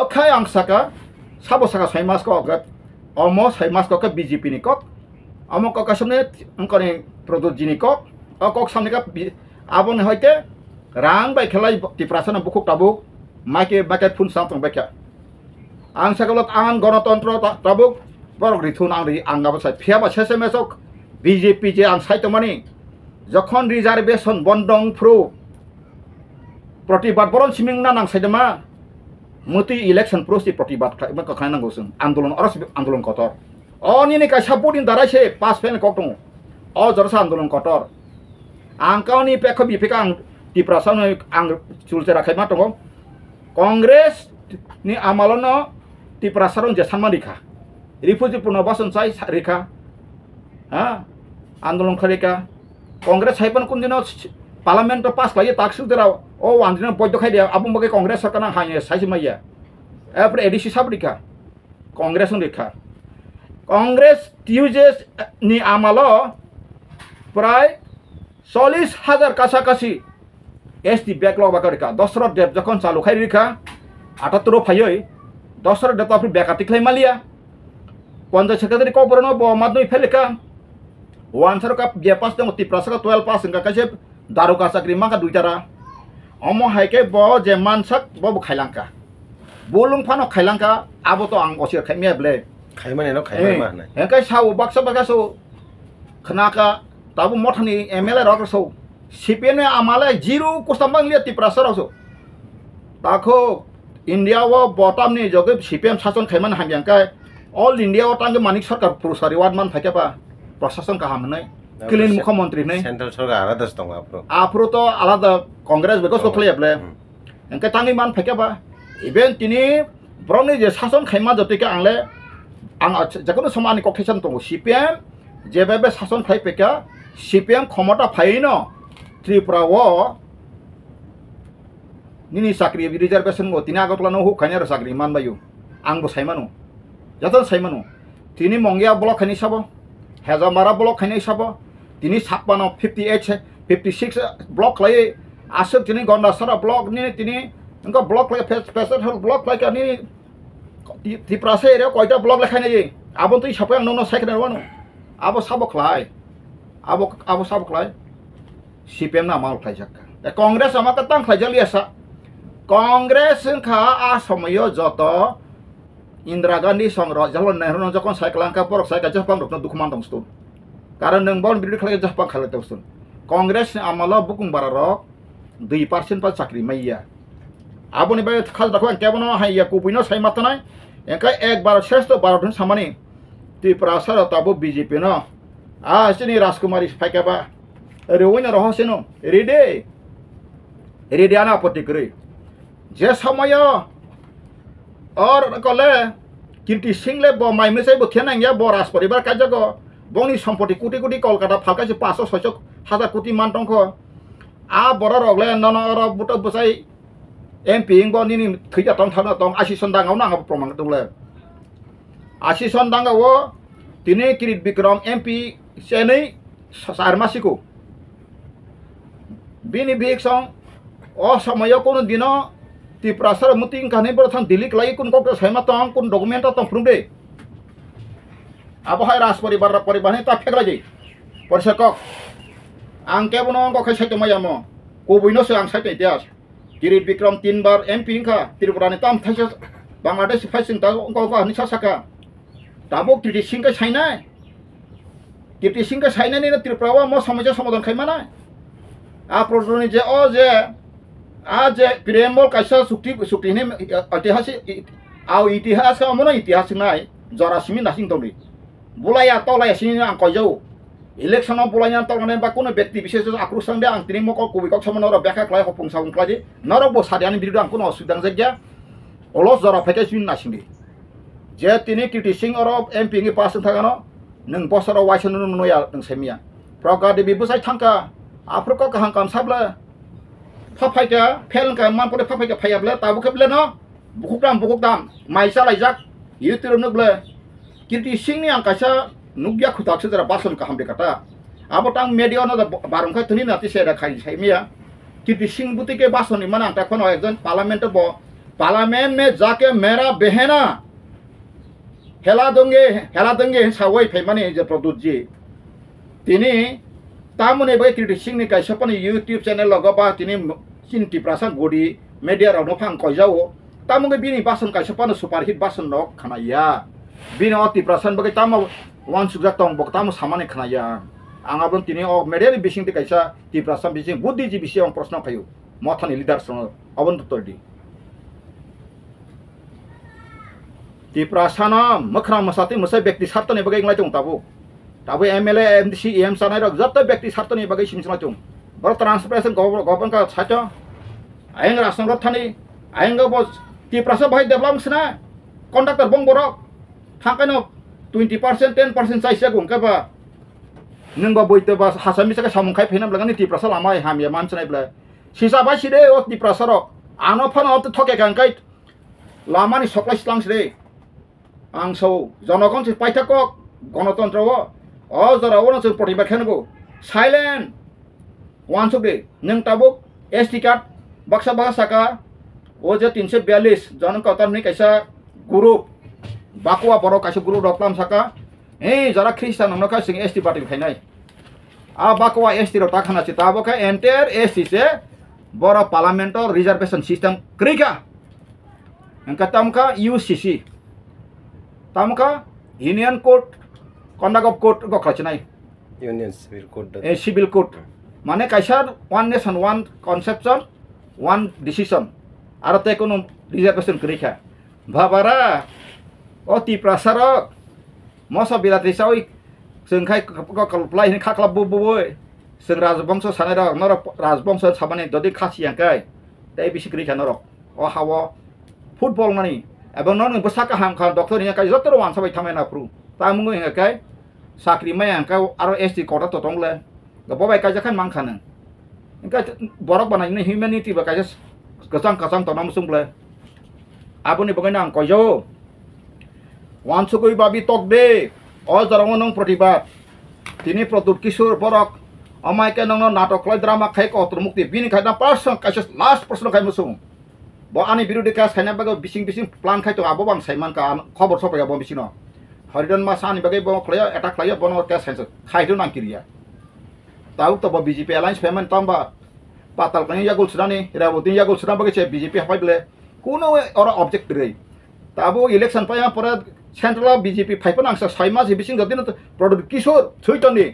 অখাই আং সাকা সাবো সাকা ছয় মাস কত অম ছয় মাস কক বিজেপি নি কক অম কক সামনে অঙ্কনে প্রদোজি নি কক অ কক সামনে কা আবনে হইতে রাং বাই খেলাই টিপ্রাসান বুকুক টাবুক মাইকে মাইকে ফুন সাম তং বাইকা আং সাকাল আং গণতন্ত্র টাবুক বরক রিথুন আং রি আং গাবা সাই ফিয়াবা শেষে মেসক বিজেপি যে আং সাইতমানি যখন রিজার্ভেশন বন্ধং ফ্রু প্রতিবাদ বরণ সিমিং না নাং সাইদমা muti election prosti protibat kakana gosung andolon oras andolon kotor on ini ka saputin darase pas pen koktung o jorsa andolon kotor angka ni pekho bi pekang di prasan ang tera kai matong kongres ni amalono ti prasaron jasan marika refugee पुनर्वासन चाहिँ रेखा आन्दोलन खरेका Kongres साहेब कुन दिन parliament pass ಲೈ ತಾಕ್ಸಿದ್ರ ಓ ಅಂದಿನ ಬೈದ ಖಾಯ್ದೆ ಅಬ್ಬ ಬಗ್ಗೆ ಕಾಂಗ್ರೆಸ್ ಸರ್ಕಾರ ಹಾಯ್ ಸಾಯ್ಸಿ ಮಯ್ಯ ಎಪ್ರೆ ಎ ಡಿ ಸಿ সাব রেখা কংগ্রেস রেখা কংগ্রেস টিউজেস নি আমাল প্রায় চল্লিশ হাজার কাছাকাছি এস এসটি ব্যাকলগ বাকা রেখা দশরথ ডেপ যখন চালু খাই রেখা আটাত্তর ফাইয় দশরথ ডেপ তো আপনি বেকাতি খাই মালিয়া পঞ্চায়েত সেক্রেটারি কবর নয় কবরণ মাধ্যমিক ফেলেখা ওয়ান সার কাপ বিয়ে পাস দং ত্রিপুরা টুয়েলভ পাস ইনকা কাছে दारोगा चाक्री मा दुईटारा अम हाइके ब जे मान सक बब खाइलांका बोलुम फानो खाइलांका अब तो आं असे खाइमिया ब्ले खाइमाने न खाइमा हेंकै साउ बक्सा बगा सो खनाका ताब मथनि एमएलए रक सो सीपीएन आमाले जीरो कुस्तमबांग लिया तिप्रासर सो ताखो इंडिया व बॉटम ने जोगे सीपीएम शासन खैमन हांग्यांका ऑल इंडिया व तांगे मानिक सरकार पुरुष रिवार्ड मान थाकेपा प्रशासन का हमने क्लिन मुख्यमन्त्री नै सेन्ट्रल सरकार आलादा दङ आफ्नो आफ्नो त आलादा कङ्ग्रेस बेको सोख्लै आपले एंके ताङै मान फेकेबा इभेन तिनि ब्रमनि जे शासन खाइमा जतिके आंले आं जेखुनु सम आंनि कक्टेसन दङ सिपिएम जेबाबे शासन खाइ फेका सिपिएम क्षमता फाइन त्रिपुराव निनि साख्रि रिजार्भेसन गो तिनि आगतलानो हुखायनि आरो साख्रि मान बायु आंबो साइमानु जाथन साइमानु तिनि मंगिया ब्लक खाइनि साबो हेजामारा ब्लक खाइनि साबो तिनी छप्पन्न fifty eight fifty six block लायो आसो तिनी गन्दा सर ब्लक नि तिनी उनको ब्लक लायो फेस फेसर ब्लक लायो अनि तिप्रासे एरिया कयटा ब्लक लेखायनो जे अब तुई सबै आंनाव नसायखोना रवानो अब साबखलाय अब अब साबखलाय सिपिएम ना माल खायजाखा कांग्रेस आमाका तां खायजालि आसा कांग्रेस खा आ समय जत ইন্দিরা গান্ধী সংগ্রহ জল নেহরু যখন সাইকেল আঙ্কা পরক সাইকেল চাপাং রকম দুঃখ মানতাম कारण नों बावन बिरुद्ध खालाय जाफा खालाय तवसन कांग्रेस आमाल बुकुं बारा रक दुई पार्सेन्ट पा चाकरि माइया आबनि बाय खाल दाखौ आं केबन हाइया कुपैनो साइ मातनाय एंका एक बार श्रेष्ठ भारतन सामानि त्रिपुरा सर ताबो बीजेपी न आ सिनि राजकुमारी फाइकाबा रेवैन रहसेन रेडे रेडियाना आपत्ति करे जे समय और कले किंति सिंगले ब माइमे साइबो थेनांगिया ब राज परिवार काजग বংনি সম্পত্তি কোটি কোটি কলকাতা ফালকাইছে পাঁচশো ছয়শ হাজার কোটি মান দংখ আ বড় রগলে ননর বুট বসাই এম পি ইং বনি থৈজা তং থানা তং আশি সন দাঙ্গাও নাঙ্গা প্রমাণ দৌলে আশি সন দাঙ্গাও তিনি কিরিট বিক্রম এম পি চেনই সারমাসিকু বিনি বিক সং অসময় কোনো দিন ত্রিপুরা সর মুতি কাহিনী বড় দিল্লি লাই কোন কক সাইমা তং কোন ডকুমেন্ট তং ফুরুম দে আবহাওয়া রাজ পরিবার পরিবার তা ফেকরা যাই পরিষেক আং কেবন গখে সাইতে মাইয়াম কবইনসে আং সাইতে ইতিহাস কিরিট বিক্রম তিনবার এমপি ইংখা ত্রিপুরা তাম থাইসে বাংলাদেশ ফাইসিং তা গহনি সাসাকা দাবো কিরিট সিংকে সাইনায় কিরিট সিংকে সাইনানিনে ত্রিপুরাও ম সমস্যা সমাধান খাইমানায় আ প্রশ্ননি যে অ যে আ যে প্রিয়েম্বল কাইসা চুক্তি চুক্তিনি ঐতিহাসিক আও ইতিহাস অমন ইতিহাস নাই জরাসিমি নাসিং তলি বোলাই তলাই আছে আং কয় যাও ইলেকশ্যনত বোলাই নিয়া বা কোনো ব্যক্তি বিশেষ আক্ৰোচন দে আং তিনি মোক কবিকক সমান অলপ বেখাক লয় সপোন চাপোন খোলা যে নৰক বছাদি আনি বিৰুদ্ধে কোনো অসুবিধা নাযায় দিয়া অলপ জ্বৰ ফেকে চিন নাছিল দে যে তিনি কীৰ্তি সিং অলপ এম পি পাছ থাকে ন নং বছৰৰ ৱাইচন নৈয়া নংমিয়া প্ৰজ্ঞা দেৱী বুজাই থাংকা আফ্ৰক কাহাং কাম চাবলে ফাফাইকা ফেল মান পৰে ফাফাইকা ফাইয়াবলে তাবোকে বোলে ন বুকুক দাম বুকুক দাম মাইচা লাইজাক ইউটিউব বোলে কিন্তু इसिंनि आं নুগিয়া नुगिया खुथाखसो বাসন बासनखौ हामदे काटा आबो तां मेडियाव ना बारंखा थुनि সে सेरा खाइ साइमिया किन्तु सिंह बुतिके बासननि मान आं ताखन एकजन पार्लामेन्ट ब पार्लामेन्ट में जाके मेरा হেলা দঙ্গে হেলা দঙ্গে সাবই ফাইমানি যে প্রদুতজি তিনি তামনে বাই সিং নি কাইসপন ইউটিউব চ্যানেল লগবা তিনি চিন্তি প্রাসা গড়ি ফাং কয় যাও তামগে বিনি বাসন সুপার হিট বাসন নক খানাইয়া विन तिप्रसन बगै तुख जो त समान खो मेडियम तिप्रासन बुद्धिजीव प्रश्न खै मिली लिडार ती तिप्रसन मखरा मसाथि मसाक्ति सातनिकै र जो व्यक्ति सातैछिौँ ट्रान्सपोर्टेसन छाइ अङ्ग्रती तिप्रास भाइ कन्डक्टर बङ बङ्ग थांकानो ट्वेंटी परसेंट टेन परसेंट चाहिए गुंकबा नंग बैतबा हासामीसके सामुखाय फैनाब्लागानि तिप्रासा लामा हामिया मानसनायब्ला सिसाबा सिरे ओ तिप्रासारक आनो फानो तो थके गांकाय लामानि सकलाय सिलांसरे आं सौ जनगण से पाइथाक गणतंत्र ओ अ जराव न प्रतिबा खेनगो साइलेंट वान सुबे नों ताबुक एसटी कार्ड बक्सा बक्सा का ओ जे 342 जनक कतरनि कैसा ग्रुप बकुआ बड़ो कई गुरु रतलाम सका ए जरा ख्रिस्टान एस टी पार्टी खाई आ बाकुआ एस टी रखना चाहिए एंटेर एस टी से बड़ो पार्लामेंटो रिजार्भेशन सिस्टम क्रीका इनका तमका यू सी सी तमका यूनियन कोर्ट कर्नाटक कोर्ट को खाई union court a civil court माने कैसा वन नेशन वन कन्सेपन वन डिशीशन आरते कोनो रिजर्वेशन क्रीका भाबारा oti prasara mosa bilati sawi seng kai ko ko plai ni khakla bu bu boy seng rajbangso sanai ra nor rajbangso kai dodi khasi yakai dai bisi kri chanor o hawa football mani abang non bu saka ham khan doktor ni kai jotor wan sabai thamai na pru ta kai yakai sakri mai yakai aro sd kota to tongle ga bobai kai jakhan mang khanang engka borok banai ni humanity ba kai jas kasang kasang to namsung ble abuni bangai nang ko jo one চুকুৰি বাবি তক দে অজৰং নং প্ৰতিবাদ তিনি প্ৰদূত কিশোৰ বৰক অমাইকে নং নাটক লয় ড্ৰামা খাই কতৰ মুক্তি বিনি খাই দাম পাৰ্চন কাইছে লাষ্ট প্ৰশ্ন খাই মচোঁ ব আনি বিৰোধে কাজ খাই নাবাগে বিচিং বিচিং প্লান খাইতো আব বাং চাইমান কা খবৰ চব পাব বিচিন হৰিদন মাছ আনি বাগে বন খাই এটা খাই বনৰ কেছ খাইছে খাইতো নাং কিৰিয়া তাও তব বিজেপি এলায়েন্স ফেমেন তাম বা পাতাল কাঞ্জি ইয়া গুলচানি ৰেৱতী ইয়া গুলচানা বাগিছে বিজেপি হাই বোলে কোনো অৰ অবজেক্ট ৰে তাবো ইলেকশ্যন পাই পৰে सेन्ट्रला बिजेपि फाइफान आं सय मास बिसिङ दिन प्रदीप किशोर सैतनि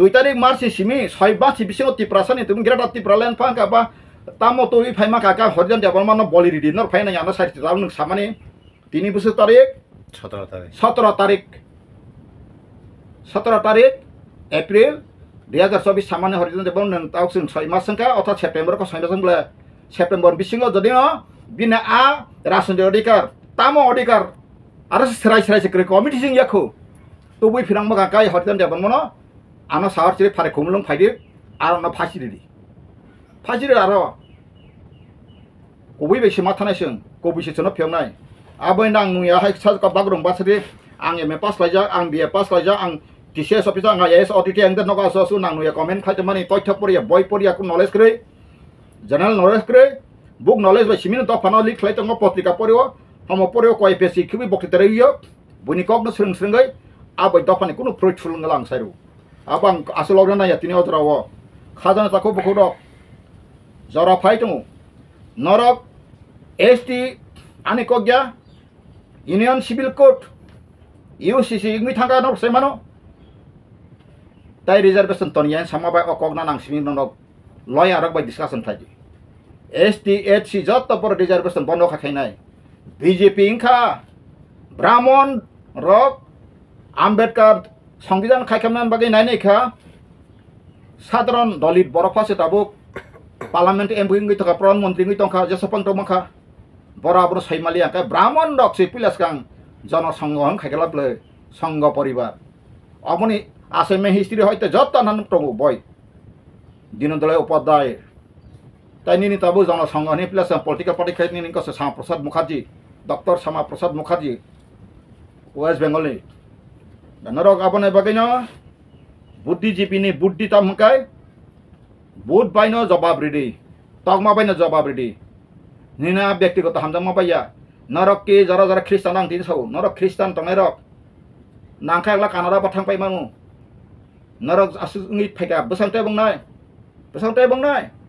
दुई तारिख मार्च सिमि सय मास बिसिङ तिप्रा सानि तुम गिरा तिप्रा लेन फां काबा तामो तो इ फाइमा काका हरिजन देवलमान बलि रिदि नर फाइना याना साइट जाउ नों सामाने तिनि बोसोर तारिख 17 तारिख 17 तारिख 17 तारिख एप्रिल 2024 सामाने हरिजन देवल नों ताउ जों सय मास संका अथा सेप्टेम्बर को सय मास संब्ला सेप्टेम्बर बिसिङ जदि बिना आ रासन अधिकार तामो अधिकार arah serai serai sekre komiti jing yakho to boi firang maka kai horitan dia ban mono ano sahar cire pare kumulung phaide aro na phasiri phasiri aro kobui be sima thana sing kobui se chono phyongnai abai nang nu ya hai sa ka bagrong basri ang eme pass laja ang bia pass laja ang TCS officer আঙা এছ অডিটি এংদে নগা আছো আছো নানুয়ে comment খাইতে মানে তথ্য পৰিয়া বই পৰিয়া কোন knowledge কৰে জেনেৰেল নলেজ কৰে বুক নলেজ বাই সিমিন দফানো লিখ খাই তঙ্গ পত্রিকা পড়িও amaporeo koi pesi kibi bokitere yo buni kogno sring sringai abai dopani kuno fruit fulung lang sairu abang asologna na yatini otrawo khazana tako bokodok jara phaitungu norok esti ani kogya union civil court UCC ইংনি থাকা নক সেমানো তাই reservation তনিয়ান সামাবাই অকগনা নাংসিনি নক লয় আরক বাই discussion থাকি এস টি এইচ সি যত পর রিজার্ভেশন বন্ধ খাখাই নাই বিজেপি ইংখা ব্রাহ্মণ রক আম্বেদকার সংবিধান খাইখামান বাকি নাই নাইখা সাধারণ দলিত বরফ আছে তাবুক পার্লামেন্ট এম বুকিং থাকা প্রধানমন্ত্রী গীতংখা জেসপন্তমাখা বরাবর সৈমালি আঁকা ব্রাহ্মণ রক সে পিলাসকাং জনসংঘ খাইকালাপ সংঘ পরিবার অমনি আছে মে হিস্ট্রি হয়তো যত নানান প্রভু বই দিনদলে উপাধ্যায় তাই নিনি তাবু জনসংঘ নি পিলাস পলিটিক্যাল পার্টি খাই নিনি কে শ্যামপ্রসাদ মুখার্জী ডক্টর শ্যামা প্রসাদ মুখার্জি ওয়েস্ট বেঙ্গলি বেনারক আবনে বাকি বুদ্ধিজীবী নি বুদ্ধি তামকাই বুধ বাইন জবাব রেডি তকমা বাইন জবাব রেডি নিনা ব্যক্তিগত হামজাম পাইয়া নরক কি জরা জরা খ্রিস্টান আং তিন সৌ নরক খ্রিস্টান তমাই রক নাংখা একলা কানাডা পাঠাং পাই মাং নরক আসুঙ্গি ফাইকা বসান্তায় বং নয় বসান্তায় বং নয়